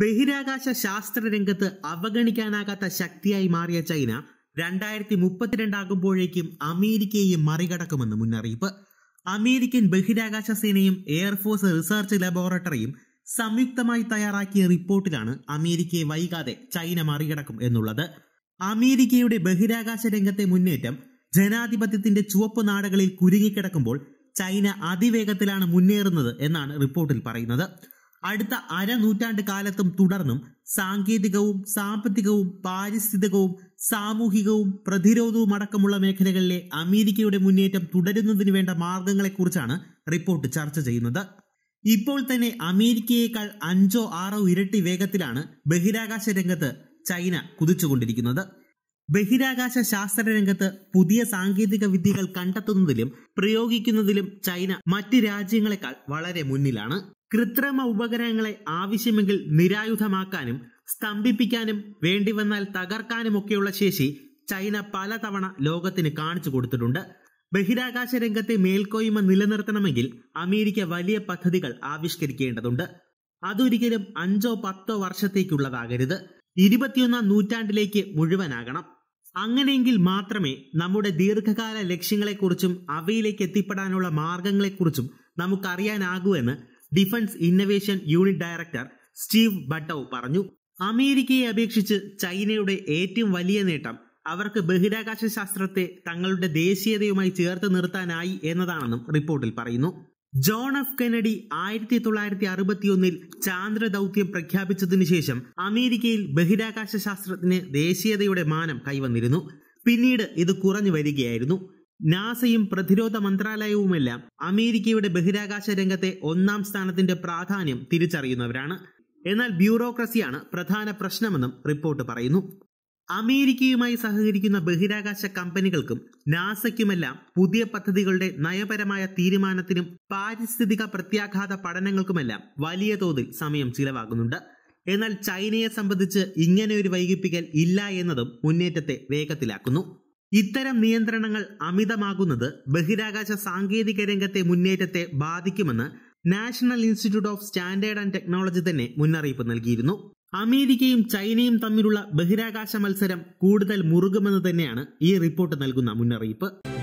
ബഹിരാകാശ ശാസ്ത്ര രംഗത്ത് അവഗണിക്കാനാകാത്ത ശക്തിയായി മാറിയ ചൈന രണ്ടായിരത്തി മുപ്പത്തിരണ്ടാകുമ്പോഴേക്കും അമേരിക്കയെയും മറികടക്കുമെന്ന് മുന്നറിയിപ്പ് അമേരിക്കൻ ബഹിരാകാശ സേനയും എയർഫോഴ്സ് റിസർച്ച് ലബോറട്ടറിയും സംയുക്തമായി തയ്യാറാക്കിയ റിപ്പോർട്ടിലാണ് അമേരിക്കയെ വൈകാതെ ചൈന മറികടക്കും എന്നുള്ളത് അമേരിക്കയുടെ ബഹിരാകാശ രംഗത്തെ മുന്നേറ്റം ജനാധിപത്യത്തിന്റെ ചുവപ്പ് നാടുകളിൽ കുരുങ്ങിക്കിടക്കുമ്പോൾ ചൈന അതിവേഗത്തിലാണ് മുന്നേറുന്നത് എന്നാണ് റിപ്പോർട്ടിൽ പറയുന്നത് അടുത്ത അരനൂറ്റാണ്ട് കാലത്തും തുടർന്നും സാങ്കേതികവും സാമ്പത്തികവും പാരിസ്ഥിതികവും സാമൂഹികവും പ്രതിരോധവും അടക്കമുള്ള മേഖലകളിലെ അമേരിക്കയുടെ മുന്നേറ്റം തുടരുന്നതിന് വേണ്ട മാർഗങ്ങളെക്കുറിച്ചാണ് റിപ്പോർട്ട് ചർച്ച ചെയ്യുന്നത് ഇപ്പോൾ തന്നെ അമേരിക്കയേക്കാൾ അഞ്ചോ ആറോ ഇരട്ടി വേഗത്തിലാണ് ബഹിരാകാശ രംഗത്ത് ചൈന കുതിച്ചുകൊണ്ടിരിക്കുന്നത് ബഹിരാകാശ ശാസ്ത്ര രംഗത്ത് പുതിയ സാങ്കേതിക വിദ്യകൾ കണ്ടെത്തുന്നതിലും പ്രയോഗിക്കുന്നതിലും ചൈന മറ്റ് രാജ്യങ്ങളെക്കാൾ വളരെ മുന്നിലാണ് കൃത്രിമ ഉപകരണങ്ങളെ ആവശ്യമെങ്കിൽ നിരായുധമാക്കാനും സ്തംഭിപ്പിക്കാനും വേണ്ടി വന്നാൽ തകർക്കാനുമൊക്കെയുള്ള ശേഷി ചൈന പലതവണ ലോകത്തിന് കാണിച്ചു കൊടുത്തിട്ടുണ്ട് ബഹിരാകാശ രംഗത്തെ മേൽക്കോയ്മ നിലനിർത്തണമെങ്കിൽ അമേരിക്ക വലിയ പദ്ധതികൾ ആവിഷ്കരിക്കേണ്ടതുണ്ട് അതൊരിക്കലും അഞ്ചോ പത്തോ വർഷത്തേക്കുള്ളതാകരുത് ഇരുപത്തിയൊന്നാം നൂറ്റാണ്ടിലേക്ക് മുഴുവനാകണം അങ്ങനെയെങ്കിൽ മാത്രമേ നമ്മുടെ ദീർഘകാല ലക്ഷ്യങ്ങളെക്കുറിച്ചും അവയിലേക്ക് എത്തിപ്പെടാനുള്ള മാർഗങ്ങളെക്കുറിച്ചും നമുക്കറിയാനാകൂ എന്ന് defence innovation unit director Steve Butow പറഞ്ഞു അമേരിക്കയെ അപേക്ഷിച്ച് ചൈനയുടെ ഏറ്റവും വലിയ നേട്ടം അവർക്ക് ബഹിരാകാശ ശാസ്ത്രത്തെ തങ്ങളുടെ ദേശീയതയുമായി ചേർത്ത് നിർത്താനായി എന്നതാണെന്നും റിപ്പോർട്ടിൽ പറയുന്നു ജോൺ എഫ് കെനഡി ആയിരത്തി തൊള്ളായിരത്തി അറുപത്തിയൊന്നിൽ ചാന്ദ്ര ദൗത്യം പ്രഖ്യാപിച്ചതിനു ശേഷം അമേരിക്കയിൽ ബഹിരാകാശ ശാസ്ത്രത്തിന് ദേശീയതയുടെ മാനം കൈവന്നിരുന്നു പിന്നീട് ഇത് കുറഞ്ഞു വരികയായിരുന്നു നാസയും പ്രതിരോധ മന്ത്രാലയവുമെല്ലാം അമേരിക്കയുടെ ബഹിരാകാശ രംഗത്തെ ഒന്നാം സ്ഥാനത്തിന്റെ പ്രാധാന്യം തിരിച്ചറിയുന്നവരാണ് എന്നാൽ ബ്യൂറോക്രസിയാണ് പ്രധാന പ്രശ്നമെന്നും റിപ്പോർട്ട് പറയുന്നു അമേരിക്കയുമായി സഹകരിക്കുന്ന ബഹിരാകാശ കമ്പനികൾക്കും നാസയ്ക്കുമെല്ലാം പുതിയ പദ്ധതികളുടെ നയപരമായ തീരുമാനത്തിനും പാരിസ്ഥിതിക പ്രത്യാഘാത പഠനങ്ങൾക്കുമെല്ലാം വലിയ തോതിൽ സമയം ചിലവാകുന്നുണ്ട് എന്നാൽ ചൈനയെ സംബന്ധിച്ച് ഇങ്ങനെ ഒരു വൈകിപ്പിക്കൽ ഇല്ല എന്നതും മുന്നേറ്റത്തെ വേഗത്തിലാക്കുന്നു ഇത്തരം നിയന്ത്രണങ്ങൾ അമിതമാകുന്നത് ബഹിരാകാശ സാങ്കേതിക രംഗത്തെ മുന്നേറ്റത്തെ ബാധിക്കുമെന്ന് National Institute of Standard and Technology തന്നെ മുന്നറിയിപ്പ് നൽകിയിരുന്നു അമേരിക്കയും ചൈനയും തമ്മിലുള്ള ബഹിരാകാശ മത്സരം കൂടുതൽ മുറുകുമെന്ന് തന്നെയാണ് ഈ റിപ്പോർട്ട് നൽകുന്ന മുന്നറിയിപ്പ്